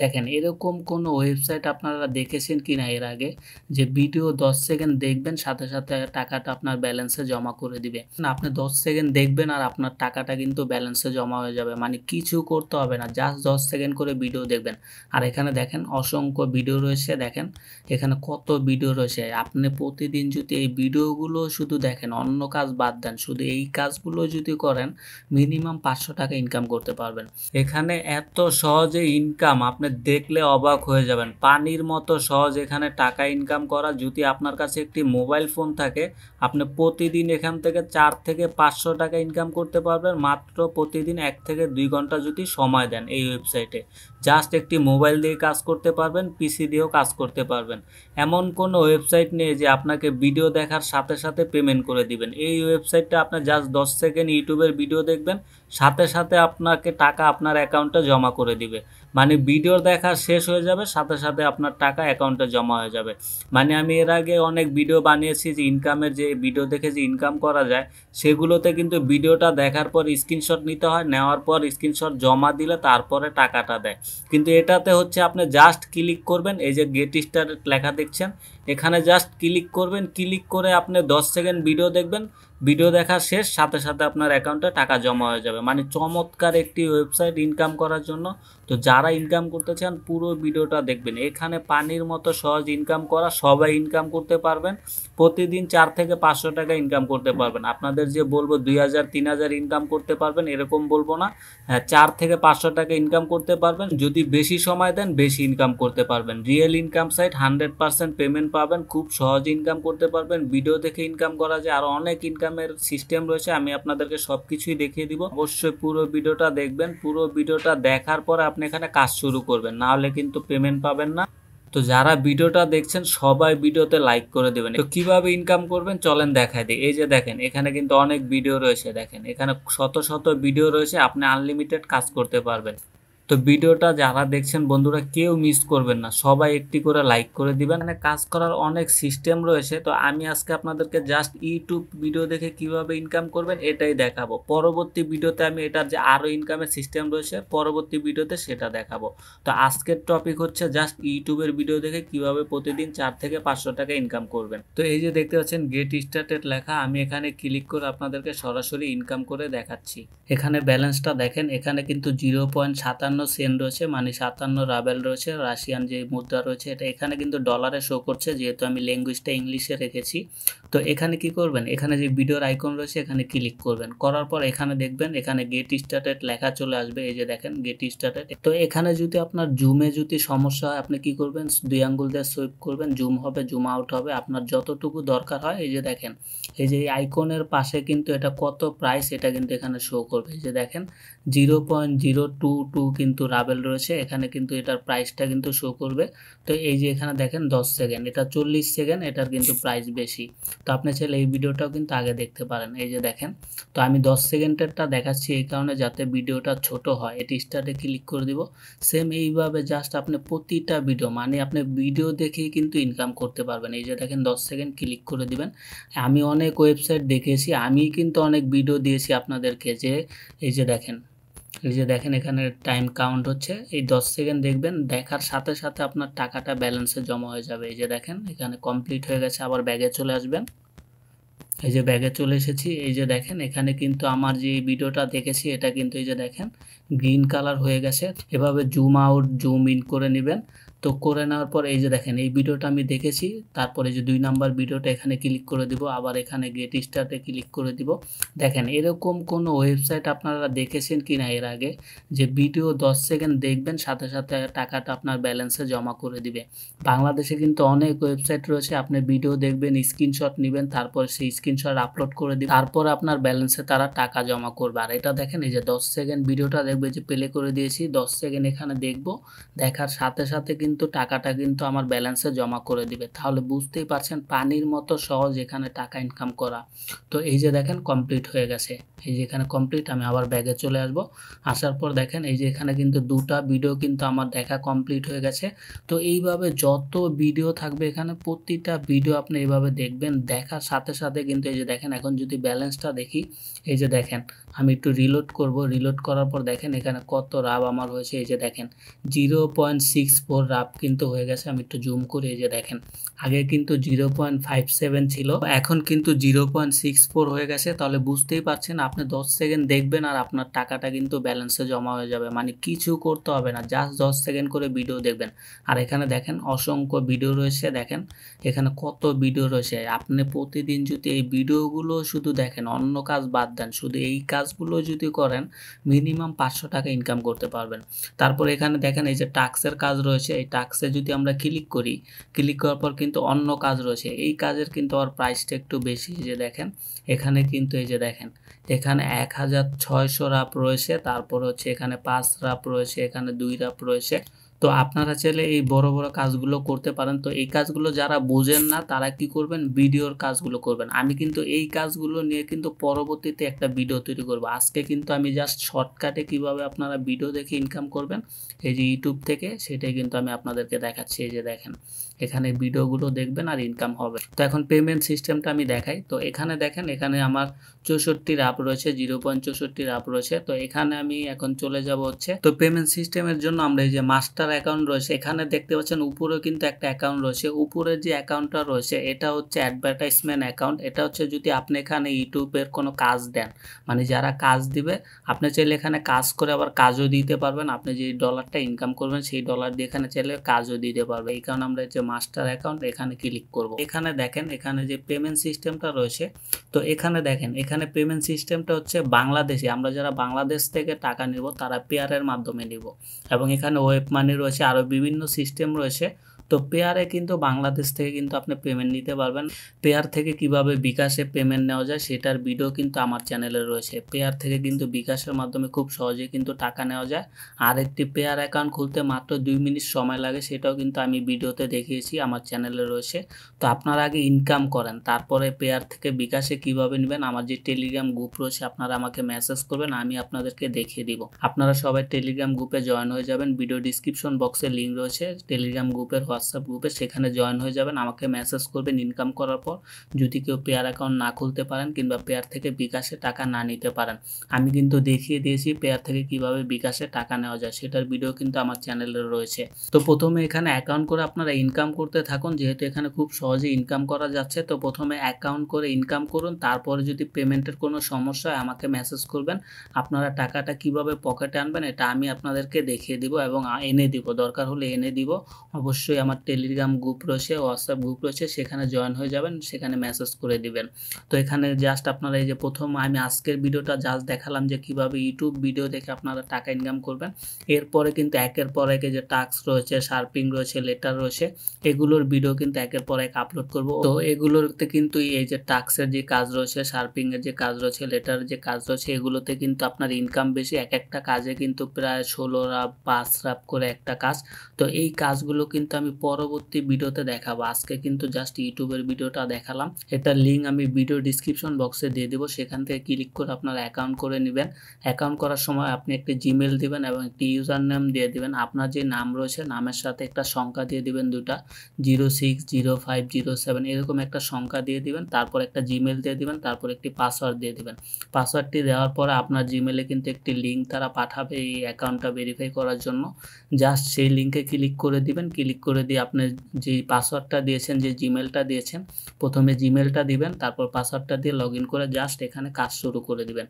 দেখেন এরকম কোনো ওয়েবসাইট আপনারা দেখেছেন কি না এর আগে যে ভিডিও 10 সেকেন্ড দেখবেন সাথে সাথে টাকাটা আপনার ব্যালেন্সে জমা করে দিবে আপনি 10 সেকেন্ড দেখবেন আর আপনার টাকাটা কিন্তু ব্যালেন্সে জমা হয়ে যাবে মানে কিছু করতে হবে না জাস্ট 10 সেকেন্ড করে ভিডিও দেখবেন আর এখানে দেখেন অসংখ্য ভিডিও রয়েছে দেখেন এখানে কত ভিডিও রয়েছে আপনি প্রতিদিন যদি এই ভিডিওগুলো শুধু দেখেন অন্য কাজ বাদ দেন শুধু এই কাজগুলো যদি করেন মিনিমাম পাঁচশো টাকা ইনকাম করতে পারবেন এখানে এত সহজে ইনকাম আপনি দেখলে অবাক হয়ে যাবেন পানির মতো সহজ এখানে টাকা ইনকাম করা যদি আপনার কাছে একটি মোবাইল ফোন থাকে আপনি প্রতিদিন এখান থেকে চার থেকে পাঁচশো টাকা ইনকাম করতে পারবেন মাত্র প্রতিদিন এক থেকে দুই ঘন্টা যদি সময় দেন এই ওয়েবসাইটে জাস্ট একটি মোবাইল দিয়ে কাজ করতে পারবেন পিসি দিয়েও কাজ করতে পারবেন এমন কোনো ওয়েবসাইট নেই যে আপনাকে ভিডিও দেখার সাথে সাথে পেমেন্ট করে দিবেন এই ওয়েবসাইটটা আপনার জাস্ট দশ সেকেন্ড ইউটিউবের ভিডিও দেখবেন সাথে সাথে আপনাকে টাকা আপনার অ্যাকাউন্টে জমা করে দিবে মানে ভিডিও দেখা শেষ হয়ে যাবে সাথে সাথে আপনার টাকা অ্যাকাউন্টে জমা হয়ে যাবে মানে আমি এর আগে অনেক ভিডিও বানিয়েছি যে ইনকামের যে ভিডিও দেখে যে ইনকাম করা যায় সেগুলোতে কিন্তু ভিডিওটা দেখার পর স্ক্রিনশট নিতে হয় নেওয়ার পর স্ক্রিনশট জমা দিলে তারপরে টাকাটা দেয় কিন্তু এটাতে হচ্ছে আপনি জাস্ট ক্লিক করবেন এই যে গেট স্টার লেখা দেখছেন এখানে জাস্ট ক্লিক করবেন ক্লিক করে আপনি দশ সেকেন্ড ভিডিও দেখবেন ভিডিও দেখার শেষ সাথে সাথে আপনার অ্যাকাউন্টে টাকা জমা হয়ে যাবে মানে চমৎকার একটি ওয়েবসাইট ইনকাম করার জন্য তো যারা ইনকাম করতে চান পুরো ভিডিওটা দেখবেন এখানে পানির মতো সহজ ইনকাম করা সবাই ইনকাম করতে পারবেন প্রতিদিন চার থেকে পাঁচশো টাকা ইনকাম করতে পারবেন আপনাদের যে বলবো দুই হাজার তিন হাজার ইনকাম করতে পারবেন এরকম বলবো না হ্যাঁ চার থেকে পাঁচশো টাকা ইনকাম করতে পারবেন যদি বেশি সময় দেন বেশি ইনকাম করতে পারবেন real income site hundred percent payment পাবেন খুব সহজে ইনকাম করতে পারবেন ভিডিও দেখে ইনকাম করা যায় আর অনেক ইনকামের সিস্টেম রয়েছে আমি আপনাদেরকে সবকিছুই দেখিয়ে দিব অবশ্যই পুরো ভিডিওটা দেখবেন পুরো ভিডিওটা দেখার পরে আপনি এখানে কাজ শুরু করবেন না হলে কিন্তু পেমেন্ট পাবেন না তো যারা ভিডিওটা দেখছেন সবাই ভিডিওতে লাইক করে দেবেন তো কিভাবে ইনকাম করবেন চলেন দেখাই দিই এই যে দেখেন এখানে কিন্তু অনেক ভিডিও রয়েছে দেখেন এখানে শত শত ভিডিও রয়েছে আপনি আনলিমিটেড কাজ করতে পারবেন তো ভিডিওটা যারা দেখছেন বন্ধুরা কেউ মিস করবেন না সবাই একটি করে লাইক করে দিবেন মানে কাজ করার অনেক সিস্টেম রয়েছে তো আমি আজকে আপনাদেরকে জাস্ট ইউটিউব ভিডিও দেখে কিভাবে ইনকাম করবেন এটাই দেখাবো পরবর্তী ভিডিওতে আমি এটার যে আরও ইনকামের সিস্টেম রয়েছে পরবর্তী ভিডিওতে সেটা দেখাবো তো আজকের টপিক হচ্ছে জাস্ট ইউটিউবের ভিডিও দেখে কিভাবে প্রতিদিন চার থেকে পাঁচশো টাকা ইনকাম করবেন তো এই যে দেখতে পাচ্ছেন গেট স্টার্টেড লেখা আমি এখানে ক্লিক করে আপনাদেরকে সরাসরি ইনকাম করে দেখাচ্ছি এখানে ব্যালেন্সটা দেখেন এখানে কিন্তু জিরো পয়েন্ট সাতান্ন সাতান্ন সেন রয়েছে মানে সাতান্ন রাবেল রয়েছে রাশিয়ান যে মুদ্রা রয়েছে এটা এখানে কিন্তু ডলারে শো করছে যেহেতু আমি ল্যাঙ্গুয়েজটা ইংলিশে রেখেছি তো এখানে কি করবেন এখানে যে ভিডিওর আইকন রয়েছে এখানে ক্লিক করবেন করার পর এখানে দেখবেন এখানে গেট স্টার্টেড লেখা চলে আসবে এই যে দেখেন গেট স্টার্টেড তো এখানে যদি আপনার জুমে যদি সমস্যা হয় আপনি কি করবেন দুই আঙ্গুল দিয়ে সুইপ করবেন জুম হবে জুম আউট হবে আপনার যতটুকু দরকার হয় এই যে দেখেন এই যে আইকনের পাশে কিন্তু এটা কত প্রাইস এটা কিন্তু এখানে শো করবে এই যে দেখেন zero point zero two two কিন্তু রাবেল রয়েছে এখানে কিন্তু এটার প্রাইসটা কিন্তু শো করবে তো এই যে এখানে দেখেন দশ সেকেন্ড এটা চল্লিশ সেকেন্ড এটার কিন্তু প্রাইস বেশি তো আপনি চাইলে এই ভিডিওটাও কিন্তু আগে দেখতে পারেন এই যে দেখেন তো আমি 10 সেকেন্ডেরটা দেখাচ্ছি এই কারণে যাতে ভিডিওটা ছোট হয় এটি স্টার্টে ক্লিক করে দিব সেম এইভাবে জাস্ট আপনি প্রতিটা ভিডিও মানে আপনি ভিডিও দেখেই কিন্তু ইনকাম করতে পারবেন এই যে দেখেন 10 সেকেন্ড ক্লিক করে দিবেন আমি অনেক ওয়েবসাইট দেখেছি আমি কিন্তু অনেক ভিডিও দিয়েছি আপনাদেরকে যে এই যে দেখেন যে দেখেন এখানে টাইম কাউন্ট হচ্ছে এই 10 সেকেন্ড দেখবেন দেখার সাথে সাথে আপনার টাকাটা ব্যালেন্সে জমা হয়ে যাবে এই যে দেখেন এখানে কমপ্লিট হয়ে গেছে আবার ব্যাগে চলে আসবেন এই যে ব্যাগে চলে এসেছি এই যে দেখেন এখানে কিন্তু আমার যে ভিডিওটা দেখেছি এটা কিন্তু এই যে দেখেন গ্রিন কালার হয়ে গেছে এভাবে জুম আউট জুম ইন করে নেবেন তো করে নেওয়ার পর এই যে দেখেন এই ভিডিওটা আমি দেখেছি তারপরে যে দুই নাম্বার ভিডিওটা এখানে ক্লিক করে দিব আবার এখানে গেট স্টার্টে ক্লিক করে দিব দেখেন এরকম কোনো ওয়েবসাইট আপনারা দেখেছেন কি না এর আগে যে ভিডিও 10 সেকেন্ড দেখবেন সাথে সাথে টাকাটা আপনার ব্যালেন্সে জমা করে দিবে বাংলাদেশে কিন্তু অনেক ওয়েবসাইট রয়েছে আপনি ভিডিও দেখবেন স্ক্রিনশট নেবেন তারপর সেই স্ক্রিনশট আপলোড করে দিবেন তারপর আপনার ব্যালেন্সে তারা টাকা জমা করবে আর এটা দেখেন এই যে 10 সেকেন্ড ভিডিওটা দেখবে যে প্লে করে দিয়েছি 10 সেকেন্ড এখানে দেখব দেখার সাথে সাথে কিন্তু কিন্তু টাকাটা কিন্তু আমার ব্যালেন্সে জমা করে দিবে তাহলে বুঝতেই পারছেন পানির মতো সহজ এখানে টাকা ইনকাম করা তো এই যে দেখেন কমপ্লিট হয়ে গেছে এই যে এখানে কমপ্লিট আমি আবার ব্যাগে চলে আসব আসার পর দেখেন এই যে এখানে কিন্তু দুটা ভিডিও কিন্তু আমার দেখা কমপ্লিট হয়ে গেছে তো এইভাবে যত ভিডিও থাকবে এখানে প্রতিটা ভিডিও আপনি এইভাবে দেখবেন দেখার সাথে সাথে কিন্তু এই যে দেখেন এখন যদি ব্যালেন্সটা দেখি এই যে দেখেন আমি একটু রিলোড করব রিলোড করার পর দেখেন এখানে কত রাব আমার হয়েছে এই যে দেখেন জিরো পয়েন্ট সিক্স ফোর রাব আপ কিন্তু হয়ে গেছে আমি একটু জুম করে এই যে দেখেন আগে কিন্তু জিরো পয়েন্ট ফাইভ সেভেন ছিল এখন কিন্তু জিরো পয়েন্ট সিক্স ফোর হয়ে গেছে তাহলে বুঝতেই পারছেন আপনি দশ সেকেন্ড দেখবেন আর আপনার টাকাটা কিন্তু ব্যালেন্সে জমা হয়ে যাবে মানে কিছু করতে হবে না জাস্ট দশ সেকেন্ড করে ভিডিও দেখবেন আর এখানে দেখেন অসংখ্য ভিডিও রয়েছে দেখেন এখানে কত ভিডিও রয়েছে আপনি প্রতিদিন যদি এই ভিডিওগুলো শুধু দেখেন অন্য কাজ বাদ দেন শুধু এই কাজগুলো যদি করেন মিনিমাম পাঁচশো টাকা ইনকাম করতে পারবেন তারপর এখানে দেখেন এই যে টাক্সের কাজ রয়েছে এই টাক্সে যদি আমরা ক্লিক করি ক্লিক করার পর কিন্তু অন্য কাজ রয়েছে এই কাজের কিন্তু আর প্রাইসটা একটু বেশি যে দেখেন এখানে কিন্তু এই যে দেখেন এখানে এক হাজার ছয়শো রাপ রয়েছে তারপর হচ্ছে এখানে পাঁচ রাপ রয়েছে এখানে দুই রাপ রয়েছে তো আপনারা চাইলে এই বড় বড় কাজগুলো করতে পারেন তো এই কাজগুলো যারা বোঝেন না তারা কি করবেন ভিডিওর কাজগুলো করবেন আমি কিন্তু এই কাজগুলো নিয়ে কিন্তু পরবর্তীতে একটা ভিডিও তৈরি করব আজকে কিন্তু আমি জাস্ট শর্টকাটে কিভাবে আপনারা ভিডিও দেখে ইনকাম করবেন এই যে ইউটিউব থেকে সেটাই কিন্তু আমি আপনাদেরকে দেখাচ্ছি এই যে দেখেন এখানে ভিডিওগুলো দেখবেন আর ইনকাম হবে তো এখন পেমেন্ট সিস্টেমটা আমি দেখাই তো এখানে দেখেন এখানে আমার চৌষট্টির আপ রয়েছে জিরো পয়েন্ট চৌষট্টির আপ রয়েছে তো এখানে আমি এখন চলে যাব হচ্ছে তো পেমেন্ট সিস্টেমের জন্য আমরা এই যে মাস্টার অ্যাকাউন্ট রয়েছে এখানে দেখতে পাচ্ছেন উপরেও কিন্তু একটা অ্যাকাউন্ট রয়েছে উপরের যে অ্যাকাউন্টটা রয়েছে এটা হচ্ছে অ্যাডভার্টাইজমেন্ট অ্যাকাউন্ট এটা হচ্ছে যদি আপনি এখানে ইউটিউবের কোনো কাজ দেন মানে যারা কাজ দিবে আপনি চাইলে এখানে কাজ করে আবার কাজও দিতে পারবেন আপনি যে ডলারটা ইনকাম করবেন সেই ডলার দিয়ে এখানে চাইলে কাজও দিতে পারবে এই কারণে আমরা যে মাস্টার অ্যাকাউন্ট এখানে ক্লিক করব এখানে দেখেন এখানে যে পেমেন্ট সিস্টেমটা রয়েছে তো এখানে দেখেন এখানে পেমেন্ট সিস্টেমটা হচ্ছে বাংলাদেশে আমরা যারা বাংলাদেশ থেকে টাকা নিব তারা পেয়ারের মাধ্যমে নিব এবং এখানে ওয়েব মানি রয়েছে আরও বিভিন্ন সিস্টেম রয়েছে তো পেয়ারে কিন্তু বাংলাদেশ থেকে কিন্তু আপনি পেমেন্ট নিতে পারবেন পেয়ার থেকে কিভাবে বিকাশে পেমেন্ট নেওয়া যায় সেটার ভিডিও কিন্তু আমার চ্যানেলে রয়েছে পেয়ার থেকে কিন্তু বিকাশের মাধ্যমে খুব সহজে কিন্তু টাকা নেওয়া যায় আর একটি পেয়ার অ্যাকাউন্ট খুলতে মাত্র দুই মিনিট সময় লাগে সেটাও কিন্তু আমি ভিডিওতে দেখিয়েছি আমার চ্যানেলে রয়েছে তো আপনারা আগে ইনকাম করেন তারপরে পেয়ার থেকে বিকাশে কিভাবে নেবেন আমার যে টেলিগ্রাম গ্রুপ রয়েছে আপনারা আমাকে মেসেজ করবেন আমি আপনাদেরকে দেখিয়ে দিব আপনারা সবাই টেলিগ্রাম গ্রুপে জয়েন হয়ে যাবেন ভিডিও ডিসক্রিপশন বক্সে লিঙ্ক রয়েছে টেলিগ্রাম গ্রুপের হোয়াটসঅ্যাপ হোয়াটসঅ্যাপ গ্রুপে সেখানে জয়েন হয়ে যাবেন আমাকে মেসেজ করবেন ইনকাম করার পর যদি কেউ পেয়ার অ্যাকাউন্ট না খুলতে পারেন কিংবা পেয়ার থেকে বিকাশে টাকা না নিতে পারেন আমি কিন্তু দেখিয়ে দিয়েছি পেয়ার থেকে কিভাবে বিকাশে টাকা নেওয়া যায় সেটার ভিডিও কিন্তু আমার চ্যানেলে রয়েছে তো প্রথমে এখানে অ্যাকাউন্ট করে আপনারা ইনকাম করতে থাকুন যেহেতু এখানে খুব সহজে ইনকাম করা যাচ্ছে তো প্রথমে অ্যাকাউন্ট করে ইনকাম করুন তারপরে যদি পেমেন্টের কোনো সমস্যা হয় আমাকে মেসেজ করবেন আপনারা টাকাটা কিভাবে পকেটে আনবেন এটা আমি আপনাদেরকে দেখিয়ে দিব এবং এনে দিব দরকার হলে এনে দিব অবশ্যই আমার আমার টেলিগ্রাম গ্রুপ রয়েছে হোয়াটসঅ্যাপ গ্রুপ রয়েছে সেখানে জয়েন হয়ে যাবেন সেখানে মেসেজ করে দিবেন তো এখানে জাস্ট আপনারা এই যে প্রথম আমি আজকের ভিডিওটা জাস্ট দেখালাম যে কিভাবে ইউটিউব ভিডিও দেখে আপনারা টাকা ইনকাম করবেন এরপরে কিন্তু একের পর একে যে টাস্ক রয়েছে শার্পিং রয়েছে লেটার রয়েছে এগুলোর ভিডিও কিন্তু একের পর এক আপলোড করব তো এগুলোতে কিন্তু এই যে টাস্কের যে কাজ রয়েছে এর যে কাজ রয়েছে লেটার যে কাজ রয়েছে এগুলোতে কিন্তু আপনার ইনকাম বেশি এক একটা কাজে কিন্তু প্রায় ষোলো রাব পাঁচ রাব করে একটা কাজ তো এই কাজগুলো কিন্তু আমি পরবর্তী ভিডিওতে দেখাবো আজকে কিন্তু জাস্ট ইউটিউবের ভিডিওটা দেখালাম এটার লিঙ্ক আমি ভিডিও ডিসক্রিপশন বক্সে দিয়ে দেবো সেখান থেকে ক্লিক করে আপনার অ্যাকাউন্ট করে নেবেন অ্যাকাউন্ট করার সময় আপনি একটি জিমেল দিবেন এবং একটি ইউজার নেম দিয়ে দেবেন আপনার যে নাম রয়েছে নামের সাথে একটা সংখ্যা দিয়ে দিবেন দুটা zero six zero five zero seven এরকম একটা সংখ্যা দিয়ে দিবেন তারপর একটা জিমেল দিয়ে দিবেন তারপর একটি পাসওয়ার্ড দিয়ে দিবেন পাসওয়ার্ডটি দেওয়ার পরে আপনার জিমেলে কিন্তু একটি লিঙ্ক তারা পাঠাবে এই অ্যাকাউন্টটা ভেরিফাই করার জন্য জাস্ট সেই লিঙ্কে ক্লিক করে দিবেন ক্লিক করে যদি আপনি যে পাসওয়ার্ডটা দিয়েছেন যে জিমেলটা দিয়েছেন প্রথমে জিমেলটা দিবেন তারপর পাসওয়ার্ডটা দিয়ে লগ করে জাস্ট এখানে কাজ শুরু করে দিবেন